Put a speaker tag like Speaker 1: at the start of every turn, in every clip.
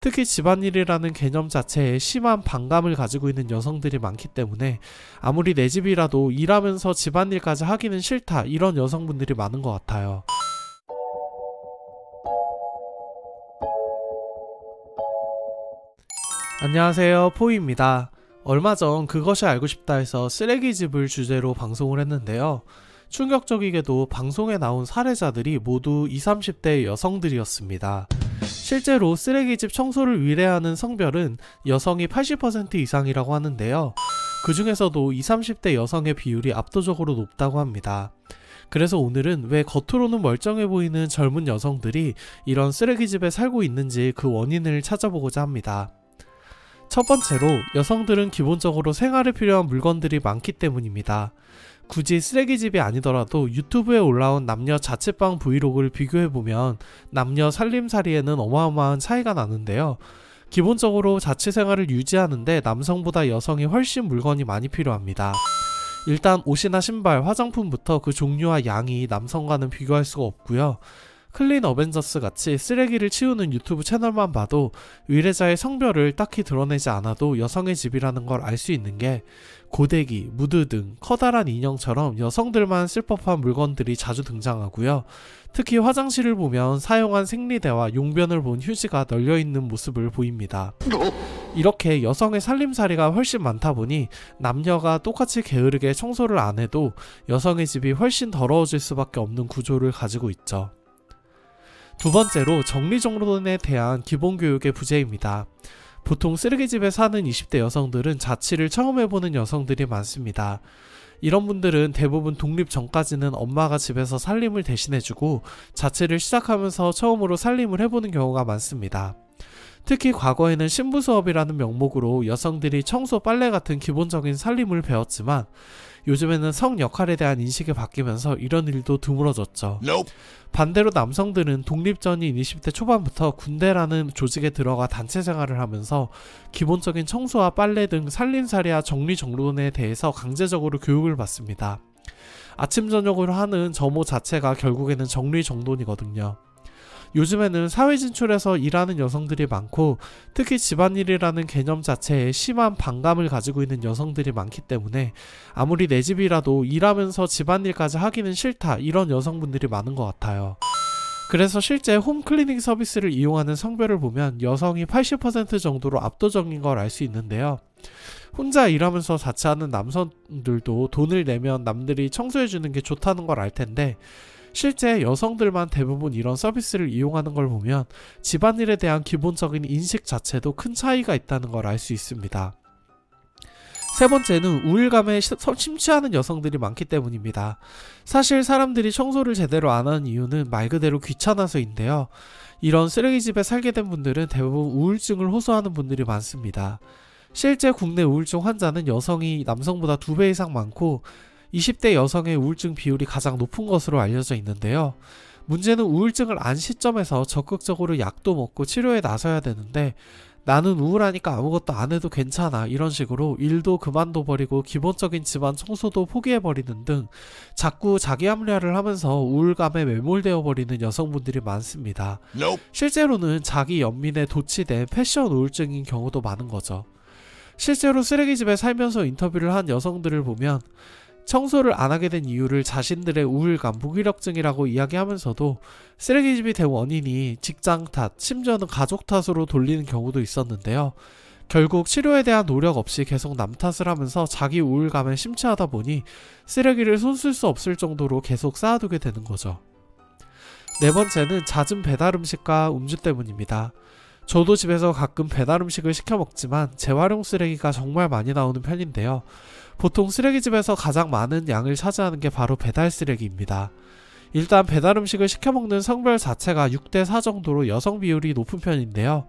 Speaker 1: 특히 집안일이라는 개념 자체에 심한 반감을 가지고 있는 여성들이 많기 때문에 아무리 내 집이라도 일하면서 집안일까지 하기는 싫다 이런 여성분들이 많은 것 같아요. 안녕하세요 포이입니다. 얼마 전 그것이 알고 싶다 에서 쓰레기집을 주제로 방송을 했는데요. 충격적이게도 방송에 나온 사례자들이 모두 20, 30대 여성들이었습니다. 실제로 쓰레기집 청소를 위례하는 성별은 여성이 80% 이상이라고 하는데요. 그 중에서도 20, 30대 여성의 비율이 압도적으로 높다고 합니다. 그래서 오늘은 왜 겉으로는 멀쩡해 보이는 젊은 여성들이 이런 쓰레기집에 살고 있는지 그 원인을 찾아보고자 합니다. 첫 번째로 여성들은 기본적으로 생활에 필요한 물건들이 많기 때문입니다. 굳이 쓰레기집이 아니더라도 유튜브에 올라온 남녀 자취방 브이로그를 비교해보면 남녀 살림살이에는 어마어마한 차이가 나는데요. 기본적으로 자취 생활을 유지하는데 남성보다 여성이 훨씬 물건이 많이 필요합니다. 일단 옷이나 신발, 화장품부터 그 종류와 양이 남성과는 비교할 수가 없고요. 클린 어벤져스 같이 쓰레기를 치우는 유튜브 채널만 봐도 위례자의 성별을 딱히 드러내지 않아도 여성의 집이라는 걸 알 수 있는 게 고데기, 무드 등 커다란 인형처럼 여성들만 쓸 법한 물건들이 자주 등장하고요. 특히 화장실을 보면 사용한 생리대와 용변을 본 휴지가 널려있는 모습을 보입니다. 이렇게 여성의 살림살이가 훨씬 많다 보니 남녀가 똑같이 게으르게 청소를 안 해도 여성의 집이 훨씬 더러워질 수밖에 없는 구조를 가지고 있죠. 두 번째로 정리정돈에 대한 기본교육의 부재입니다. 보통 쓰레기집에 사는 20대 여성들은 자취를 처음 해보는 여성들이 많습니다. 이런 분들은 대부분 독립 전까지는 엄마가 집에서 살림을 대신해주고 자취를 시작하면서 처음으로 살림을 해보는 경우가 많습니다. 특히 과거에는 신부 수업이라는 명목으로 여성들이 청소 빨래 같은 기본적인 살림을 배웠지만 요즘에는 성 역할에 대한 인식이 바뀌면서 이런 일도 드물어졌죠. Nope. 반대로 남성들은 독립 전인 20대 초반부터 군대라는 조직에 들어가 단체 생활을 하면서 기본적인 청소와 빨래 등 살림살이와 정리정돈에 대해서 강제적으로 교육을 받습니다. 아침 저녁으로 하는 점호 자체가 결국에는 정리정돈이거든요. 요즘에는 사회 진출해서 일하는 여성들이 많고 특히 집안일이라는 개념 자체에 심한 반감을 가지고 있는 여성들이 많기 때문에 아무리 내 집이라도 일하면서 집안일까지 하기는 싫다 이런 여성분들이 많은 것 같아요. 그래서 실제 홈클리닝 서비스를 이용하는 성별을 보면 여성이 80% 정도로 압도적인 걸 알 수 있는데요. 혼자 일하면서 자취하는 남성들도 돈을 내면 남들이 청소해주는 게 좋다는 걸 알 텐데 실제 여성들만 대부분 이런 서비스를 이용하는 걸 보면 집안일에 대한 기본적인 인식 자체도 큰 차이가 있다는 걸 알 수 있습니다. 세 번째는 우울감에 심취하는 여성들이 많기 때문입니다. 사실 사람들이 청소를 제대로 안 하는 이유는 말 그대로 귀찮아서인데요. 이런 쓰레기집에 살게 된 분들은 대부분 우울증을 호소하는 분들이 많습니다. 실제 국내 우울증 환자는 여성이 남성보다 두 배 이상 많고 20대 여성의 우울증 비율이 가장 높은 것으로 알려져 있는데요. 문제는 우울증을 안 시점에서 적극적으로 약도 먹고 치료에 나서야 되는데 나는 우울하니까 아무것도 안 해도 괜찮아 이런 식으로 일도 그만둬 버리고 기본적인 집안 청소도 포기해 버리는 등 자꾸 자기 합리화를 하면서 우울감에 매몰되어 버리는 여성분들이 많습니다. Nope. 실제로는 자기 연민에 도취된 패션 우울증인 경우도 많은 거죠. 실제로 쓰레기집에 살면서 인터뷰를 한 여성들을 보면 청소를 안 하게 된 이유를 자신들의 우울감, 무기력증이라고 이야기하면서도 쓰레기집이 된 원인이 직장 탓, 심지어는 가족 탓으로 돌리는 경우도 있었는데요. 결국 치료에 대한 노력 없이 계속 남 탓을 하면서 자기 우울감에 심취하다 보니 쓰레기를 손쓸 수 없을 정도로 계속 쌓아두게 되는 거죠. 네 번째는 잦은 배달 음식과 음주 때문입니다. 저도 집에서 가끔 배달 음식을 시켜 먹지만 재활용 쓰레기가 정말 많이 나오는 편인데요. 보통 쓰레기집에서 가장 많은 양을 차지하는 게 바로 배달 쓰레기입니다. 일단 배달 음식을 시켜 먹는 성별 자체가 6대4 정도로 여성 비율이 높은 편인데요.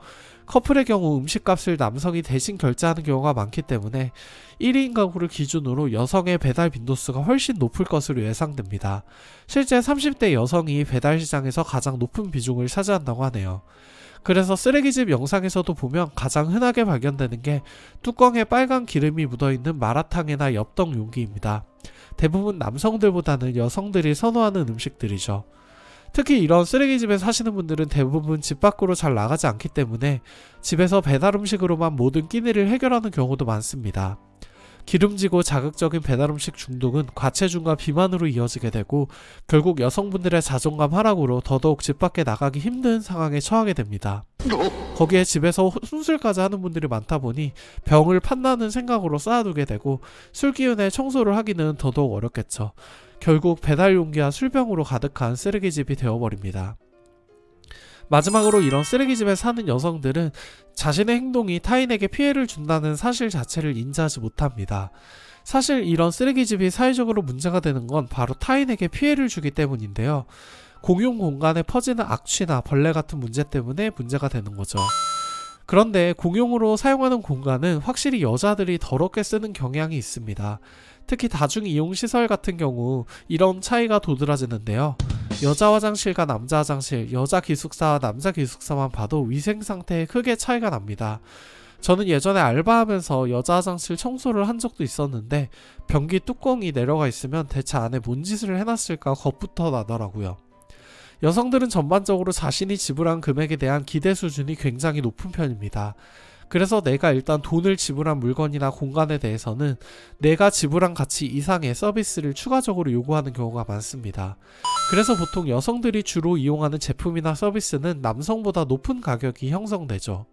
Speaker 1: 커플의 경우 음식값을 남성이 대신 결제하는 경우가 많기 때문에 1인 가구를 기준으로 여성의 배달 빈도수가 훨씬 높을 것으로 예상됩니다. 실제 30대 여성이 배달 시장에서 가장 높은 비중을 차지한다고 하네요. 그래서 쓰레기집 영상에서도 보면 가장 흔하게 발견되는 게 뚜껑에 빨간 기름이 묻어있는 마라탕이나 엽떡 용기입니다. 대부분 남성들보다는 여성들이 선호하는 음식들이죠. 특히 이런 쓰레기집에 사시는 분들은 대부분 집 밖으로 잘 나가지 않기 때문에 집에서 배달 음식으로만 모든 끼니를 해결하는 경우도 많습니다. 기름지고 자극적인 배달 음식 중독은 과체중과 비만으로 이어지게 되고 결국 여성분들의 자존감 하락으로 더더욱 집 밖에 나가기 힘든 상황에 처하게 됩니다. 거기에 집에서 순술까지 하는 분들이 많다 보니 병을 판다는 생각으로 쌓아두게 되고 술 기운에 청소를 하기는 더더욱 어렵겠죠. 결국 배달 용기와 술병으로 가득한 쓰레기집이 되어버립니다. 마지막으로 이런 쓰레기집에 사는 여성들은 자신의 행동이 타인에게 피해를 준다는 사실 자체를 인지하지 못합니다. 사실 이런 쓰레기집이 사회적으로 문제가 되는 건 바로 타인에게 피해를 주기 때문인데요. 공용 공간에 퍼지는 악취나 벌레 같은 문제 때문에 문제가 되는 거죠. 그런데 공용으로 사용하는 공간은 확실히 여자들이 더럽게 쓰는 경향이 있습니다. 특히 다중이용시설 같은 경우 이런 차이가 도드라지는데요. 여자 화장실과 남자 화장실, 여자 기숙사와 남자 기숙사만 봐도 위생 상태에 크게 차이가 납니다. 저는 예전에 알바하면서 여자 화장실 청소를 한 적도 있었는데 변기 뚜껑이 내려가 있으면 대체 안에 뭔 짓을 해놨을까 겁부터 나더라고요. 여성들은 전반적으로 자신이 지불한 금액에 대한 기대 수준이 굉장히 높은 편입니다. 그래서 내가 일단 돈을 지불한 물건이나 공간에 대해서는 내가 지불한 가치 이상의 서비스를 추가적으로 요구하는 경우가 많습니다. 그래서 보통 여성들이 주로 이용하는 제품이나 서비스는 남성보다 높은 가격이 형성되죠.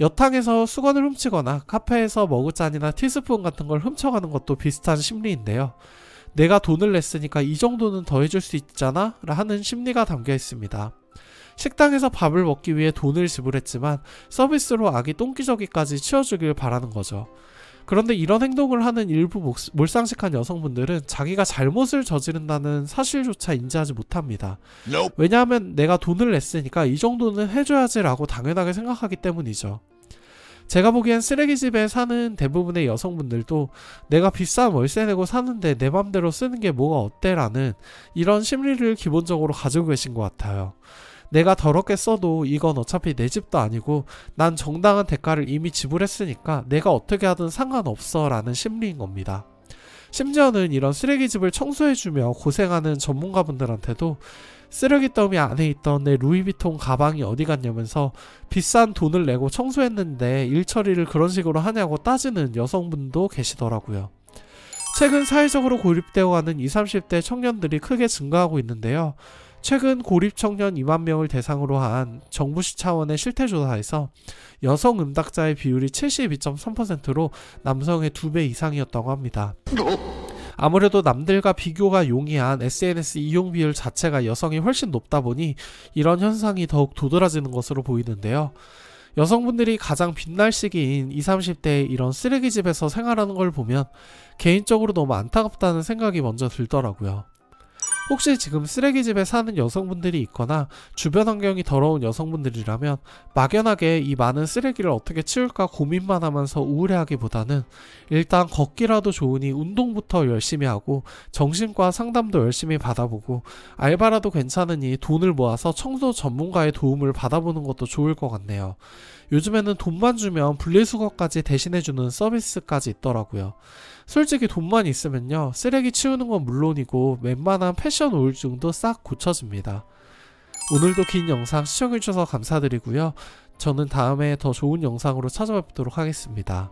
Speaker 1: 여탕에서 수건을 훔치거나 카페에서 머그잔이나 티스푼 같은 걸 훔쳐가는 것도 비슷한 심리인데요. 내가 돈을 냈으니까 이 정도는 더 해줄 수 있잖아? 라는 심리가 담겨 있습니다. 식당에서 밥을 먹기 위해 돈을 지불했지만 서비스로 아기 똥기저귀까지 치워주길 바라는 거죠. 그런데 이런 행동을 하는 일부 몰상식한 여성분들은 자기가 잘못을 저지른다는 사실조차 인지하지 못합니다. 왜냐하면 내가 돈을 냈으니까 이 정도는 해줘야지라고 당연하게 생각하기 때문이죠. 제가 보기엔 쓰레기집에 사는 대부분의 여성분들도 내가 비싼 월세 내고 사는데 내 맘대로 쓰는 게 뭐가 어때라는 이런 심리를 기본적으로 가지고 계신 것 같아요. 내가 더럽게 써도 이건 어차피 내 집도 아니고 난 정당한 대가를 이미 지불했으니까 내가 어떻게 하든 상관없어 라는 심리인 겁니다. 심지어는 이런 쓰레기집을 청소해주며 고생하는 전문가분들한테도 쓰레기 더미 안에 있던 내 루이비통 가방이 어디 갔냐면서 비싼 돈을 내고 청소했는데 일 처리를 그런 식으로 하냐고 따지는 여성분도 계시더라고요. 최근 사회적으로 고립되어 가는 20, 30대 청년들이 크게 증가하고 있는데요. 최근 고립 청년 2만 명을 대상으로 한 정부시 차원의 실태조사에서 여성 응답자의 비율이 72.3%로 남성의 2배 이상이었다고 합니다. 아무래도 남들과 비교가 용이한 SNS 이용 비율 자체가 여성이 훨씬 높다 보니 이런 현상이 더욱 도드라지는 것으로 보이는데요. 여성분들이 가장 빛날 시기인 20, 30대의 이런 쓰레기집에서 생활하는 걸 보면 개인적으로 너무 안타깝다는 생각이 먼저 들더라고요. 혹시 지금 쓰레기집에 사는 여성분들이 있거나 주변 환경이 더러운 여성분들이라면 막연하게 이 많은 쓰레기를 어떻게 치울까 고민만 하면서 우울해하기보다는 일단 걷기라도 좋으니 운동부터 열심히 하고 정신과 상담도 열심히 받아보고 알바라도 괜찮으니 돈을 모아서 청소 전문가의 도움을 받아보는 것도 좋을 것 같네요. 요즘에는 돈만 주면 분리수거까지 대신해주는 서비스까지 있더라고요. 솔직히 돈만 있으면요. 쓰레기 치우는 건 물론이고 웬만한 패션 우울증도 싹 고쳐집니다. 오늘도 긴 영상 시청해주셔서 감사드리고요. 저는 다음에 더 좋은 영상으로 찾아뵙도록 하겠습니다.